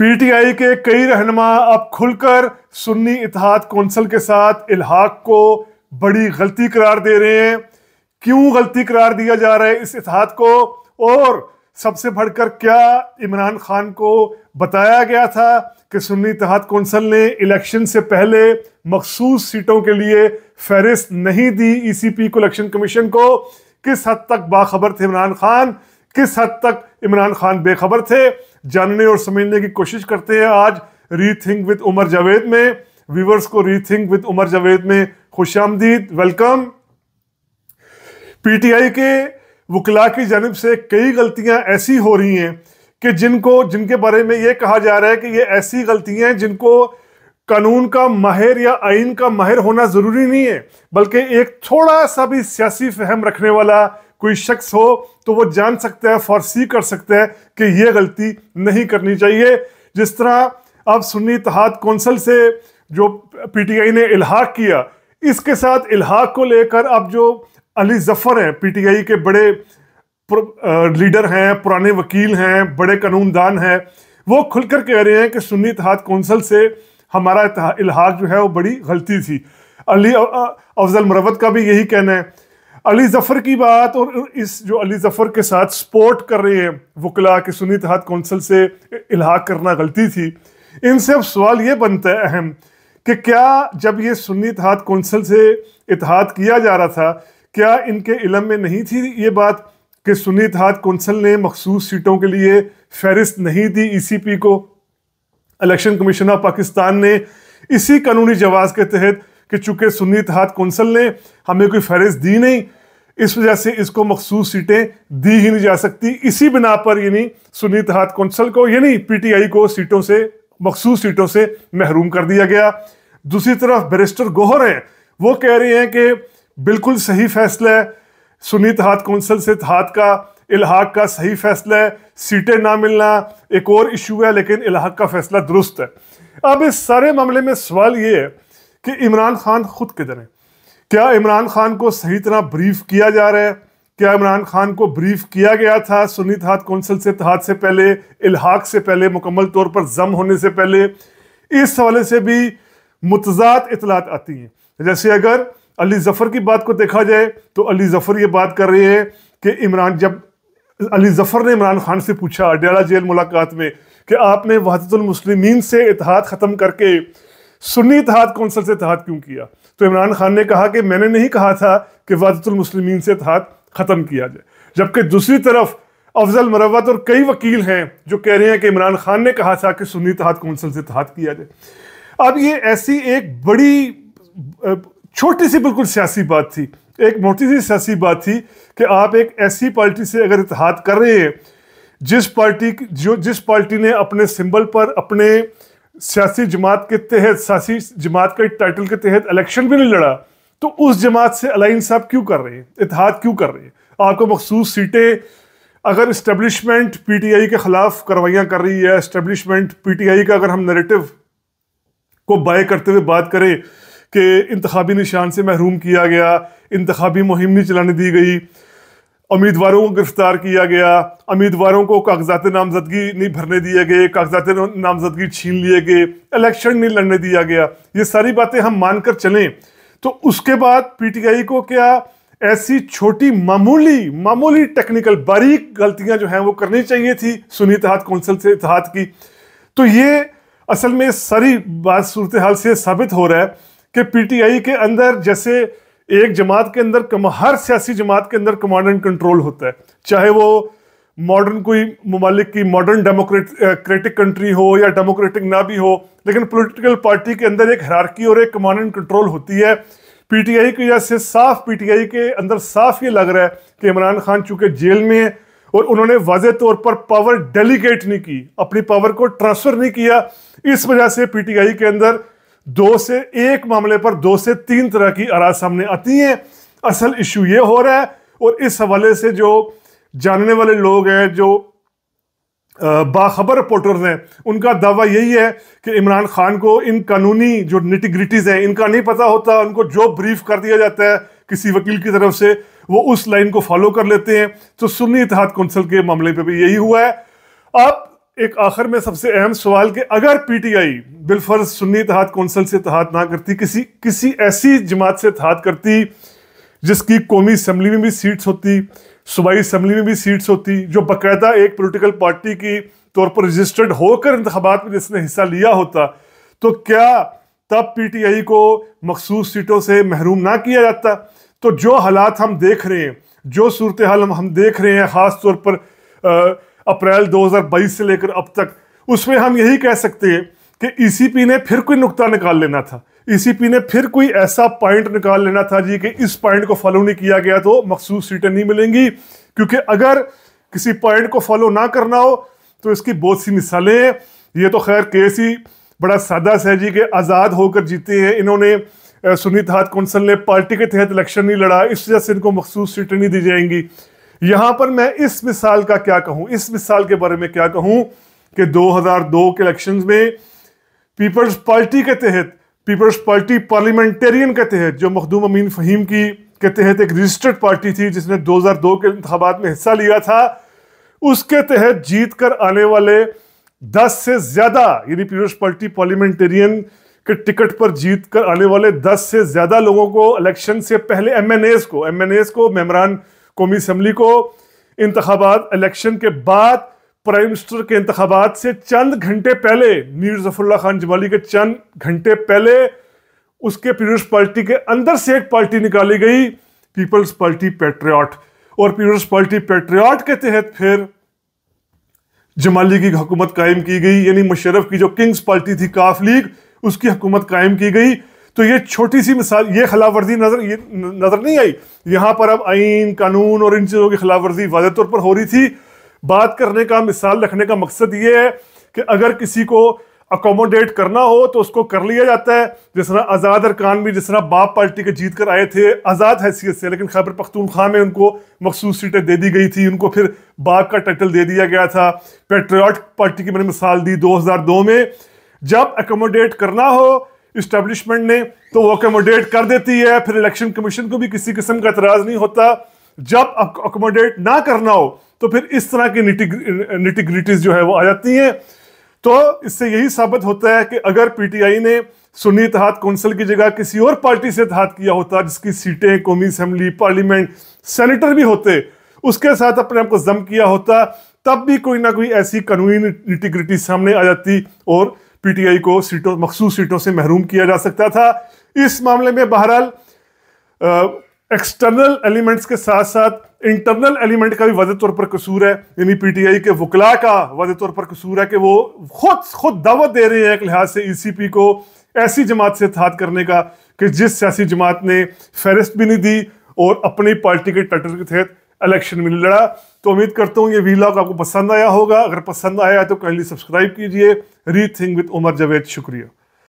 PTI के कई रहनमा अब खुलकर सुन्नी इतिहाद कौंसल के साथ इलाहाक को बड़ी गलती करार दे रहे हैं क्यों गलती करार दिया जा रहा है इस इतिहाद को और सबसे बढ़कर क्या इमरान खान को बताया गया था कि सुन्नी इतिहाद कौंसल ने इलेक्शन से पहले मखसूस सीटों के लिए फहरिस्त नहीं दी ईसीपी e को इलेक्शन कमीशन को किस हद तक बाखबर थे इमरान खान किस हद तक इमरान खान बेखबर थे जानने और समझने की कोशिश करते हैं आज रीथिंक विद उमर जावेद में व्यूवर्स को रीथिंक विद उमर जावेद में खुश आमदीद वेलकम पीटीआई के वकला की जानब से कई गलतियां ऐसी हो रही हैं कि जिनको जिनके बारे में ये कहा जा रहा है कि ये ऐसी गलतियां हैं जिनको कानून का माहिर या आइन का माहिर होना ज़रूरी नहीं है बल्कि एक थोड़ा सा भी सियासी फहम रखने वाला कोई शख्स हो तो वो जान सकते हैं फॉरसी कर सकते हैं कि ये गलती नहीं करनी चाहिए जिस तरह अब सुन्नी इतिहाद कौंसल से जो पीटीआई ने इलाहाक किया इसके साथ इलाहाक को लेकर अब जो अली जफ़र हैं पीटीआई के बड़े लीडर हैं पुराने वकील हैं बड़े कानूनदान हैं वो खुलकर कह रहे हैं कि सुन्नी इतिहाद कौंसल से हमारा इलाहाक जो है वो बड़ी गलती थी अली अफजल मरवत का भी यही कहना है अली जफर की बात और इस जो अली जफर के साथ सपोर्ट कर रहे हैं वकला के सुनी तहत कौंसिल से इलाहा करना गलती थी इनसे अब सवाल ये बनता है अहम कि क्या जब ये सुन्नी तहत कौंसिल से इतिहाद किया जा रहा था क्या इनके इलम में नहीं थी ये बात कि सुन्नी तहत कौंसिल ने मखसूस सीटों के लिए फहरिस्त नहीं दी ई सी पी को इलेक्शन कमीशन ऑफ पाकिस्तान ने इसी कानूनी जवाब के तहत कि चूंकि सुन्नी तहत कौंसिल ने हमें कोई फहरिस्त दी नहीं इस वजह से इसको मखसूस सीटें दी ही नहीं जा सकती इसी बिना पर यानी सुनी इतिहाद कौंसल को यानी पीटीआई को सीटों से मखसूस सीटों से महरूम कर दिया गया दूसरी तरफ बैरिस्टर गोहर हैं वो कह रहे हैं कि बिल्कुल सही फैसला है सुनी इतिहाद कौंसल से इतिहाद का इलाहाक का सही फैसला है सीटें ना मिलना एक और इशू है लेकिन इलाहाक का फैसला दुरुस्त है अब इस सारे मामले में सवाल ये है कि इमरान खान खुद किधर हैं क्या इमरान खान को सही तरह ब्रीफ किया जा रहा है क्या इमरान खान को ब्रीफ किया गया था सुनीत हाथ कौंसिल से तहत से पहले इलाहाक से पहले मुकम्मल तौर पर जम होने से पहले इस हवाले से भी मुतजाद इतलात आती हैं जैसे अगर अली जफ़र की बात को देखा जाए तो अली जफ़र ये बात कर रहे हैं कि इमरान जब अली जफ़र ने इमरान खान से पूछा अड्याला जेल मुलाकात में कि आपने वहादतुलमसलिमीन से इतिहाद ख़त्म करके सुन्नी इतिहाद कौंसिल से तहत क्यों किया तो इमरान खान ने कहा कि मैंने नहीं कहा था कि वादतुलमसलिमिन से इतिहाद ख़त्म किया जाए जबकि दूसरी तरफ अफजल मरवत और कई वकील हैं जो कह रहे हैं कि इमरान खान ने कहा था कि सुन्नी इतिहाद कौंसिल से तहत किया जाए अब ये ऐसी एक बड़ी छोटी सी बिल्कुल सियासी बात थी एक मोटी सी सियासी बात थी कि आप एक ऐसी पार्टी से अगर इतिहाद कर रहे हैं जिस पार्टी जो जिस पार्टी ने अपने सिंबल पर अपने सियासी जमात के तहत सियासी जमात के टाइटल के तहत इलेक्शन भी नहीं लड़ा तो उस जमात से अलाइन साहब क्यों कर रहे हैं इतिहाद क्यों कर रहे हैं आपको मखसूस सीटें अगर इस्टेब्लिशमेंट पीटीआई के खिलाफ कार्रवाइयाँ कर रही है इस्टेब्लिशमेंट पीटीआई का अगर हम नरेटिव को बाय करते हुए बात करें कि इंतबी निशान से महरूम किया गया इंतबी मुहिम नहीं चलाने दी गई उम्मीदवारों को गिरफ्तार किया गया उम्मीदवारों को कागजात नामजदगी नहीं भरने दिए गए कागजात नामजदगी छीन लिए गए इलेक्शन नहीं लड़ने दिया गया ये सारी बातें हम मानकर चलें तो उसके बाद पीटीआई को क्या ऐसी छोटी मामूली मामूली टेक्निकल बारीक गलतियां जो हैं वो करनी चाहिए थी सुनी इतिहाद कौंसिल से इतिहाद की तो ये असल में सारी बात सूरत हाल से साबित हो रहा है कि पीटीआई के अंदर जैसे एक जमात के अंदर कम, हर सियासी जमात के अंदर कमांड एंड कंट्रोल होता है चाहे वो मॉडर्न कोई ममालिक की मॉडर्न डेमोक्रेटिक कंट्री हो या डेमोक्रेटिक ना भी हो लेकिन पॉलिटिकल पार्टी के अंदर एक हरारकी और एक कमांड एंड कंट्रोल होती है पीटीआई की वजह से साफ पीटीआई के अंदर साफ ये लग रहा है कि इमरान खान चूंकि जेल में है और उन्होंने वाज तौर पर पावर डेलीगेट नहीं की अपनी पावर को ट्रांसफर नहीं किया इस वजह से आई के अंदर दो से एक मामले पर दो से तीन तरह की आरा सामने आती हैं असल इशू ये हो रहा है और इस हवाले से जो जानने वाले लोग हैं जो बाखबर रिपोर्टर्स हैं उनका दावा यही है कि इमरान खान को इन कानूनी जो निटिग्रिटीज़ हैं इनका नहीं पता होता उनको जो ब्रीफ कर दिया जाता है किसी वकील की तरफ से वो उस लाइन को फॉलो कर लेते हैं तो सुन्नी इतिहाद कौंसिल के मामले पे भी यही हुआ है अब एक आखिर में सबसे अहम सवाल कि अगर पीटीआई बिलफर्ज सुन्नी तहत कौंसिल से तहत ना करती किसी किसी ऐसी जमात से तहत करती जिसकी कौमी असम्बली में भी सीट्स होती सूबाई असम्बली में भी सीट्स होती जो बाकायदा एक पोलिटिकल पार्टी की तौर पर रजिस्टर्ड होकर इंतबात में जिसने हिस्सा लिया होता तो क्या तब पीटीआई को मखसूस सीटों से महरूम ना किया जाता तो जो हालात हम देख रहे हैं जो सूरत हाल हम देख रहे हैं ख़ास तौर पर आ, अप्रैल 2022 से लेकर अब तक उसमें हम यही कह सकते हैं कि ईसीपी e ने फिर कोई नुकता निकाल लेना था ईसीपी e ने फिर कोई ऐसा पॉइंट निकाल लेना था जी कि इस पॉइंट को फॉलो नहीं किया गया तो मखसूस सीटें नहीं मिलेंगी क्योंकि अगर किसी पॉइंट को फॉलो ना करना हो तो इसकी बहुत सी मिसालें हैं ये तो खैर केस ही e बड़ा सादा सा जी के आज़ाद होकर जीते हैं इन्होंने सुनीत हाथ कौंसल ने पार्टी के तहत इलेक्शन नहीं लड़ा इस वजह से इनको मखसूस सीटें नहीं दी जाएंगी यहां पर मैं इस मिसाल का क्या कहूं इस मिसाल के बारे में क्या कहूं कि 2002 के इलेक्शंस में पीपल्स पार्टी के तहत पीपल्स पार्टी पार्लियामेंटेरियन के तहत जो मखदूम अमीन फहीम की के तहत एक रजिस्टर्ड पार्टी थी जिसने 2002 के इंतबात में हिस्सा लिया था उसके तहत जीत कर आने वाले 10 से ज्यादा यानी पीपल्स पार्टी पार्लियामेंटेरियन के टिकट पर जीत कर आने वाले 10 से ज्यादा लोगों को इलेक्शन से पहले एम को एम को मेमरान कौमी असम्बली को इंतबात इलेक्शन के बाद प्राइम मिनिस्टर के इंतबात से चंद घंटे पहले मीर जफरुल्ला खान जमाली के चंद घंटे पहले उसके पीपल्स पार्टी के अंदर से एक पार्टी निकाली गई पीपल्स पार्टी पेट्रियाट और पीपल्स पार्टी पेट्रियाट के तहत फिर जमाली की हुकूमत कायम की गई यानी मुशरफ की जो किंग्स पार्टी थी काफ लीग उसकी हुकूमत कायम की गई तो ये छोटी सी मिसाल ये खिलाफ वर्जी नजर ये नजर नहीं आई यहाँ पर अब आइन कानून और इन चीज़ों की खिलाफ वर्जी वाज तौर पर हो रही थी बात करने का मिसाल रखने का मकसद ये है कि अगर किसी को अकोमोडेट करना हो तो उसको कर लिया जाता है जिस तरह आज़ाद अरकान भी जिस तरह बाप पार्टी के जीत कर आए थे आज़ाद हैसियत से लेकिन खैबर पख्तूनख्वा में उनको मखसूस सीटें दे दी गई थी उनको फिर बाप का टाइटल दे दिया गया था पेट्रियाट पार्टी की मैंने मिसाल दी 2002 में जब अकोमोडेट करना हो इस्टेब्लिशमेंट ने तो वो अकोमोडेट कर देती है फिर इलेक्शन कमीशन को भी किसी किस्म का एतराज नहीं होता जब अकोमोडेट ना करना हो तो फिर इस तरह की निटिग्रिटीज जो है वो आ जाती हैं तो इससे यही साबित होता है कि अगर पीटीआई ने सुन्नी इतिहाद कौंसिल की जगह किसी और पार्टी से इतिहाद किया होता जिसकी सीटें कौमी असम्बली पार्लियामेंट सेनेटर भी होते उसके साथ अपने आप को जम किया होता तब भी कोई ना कोई ऐसी कानूनी निटिग्रिटी सामने आ जाती और पीटीआई को सीटों मखसूस सीटों से महरूम किया जा सकता था इस मामले में बहरहाल एक्सटर्नल एलिमेंट्स के साथ साथ इंटरनल एलिमेंट का भी वाज तौर पर कसूर है यानी पीटीआई के वकला का वाज तौर पर कसूर है कि वो खुद खुद दावत दे रहे हैं एक लिहाज से ईसीपी e को ऐसी जमात से थात करने का कि जिस सियासी जमात ने फहरिस्त भी नहीं दी और अपनी पार्टी के टटर के तहत इलेक्शन में लड़ा तो उम्मीद करता हूँ ये वीलॉग आपको पसंद आया होगा अगर पसंद आया तो कैंडली सब्सक्राइब कीजिए रीथिंग विद उमर जावेद शुक्रिया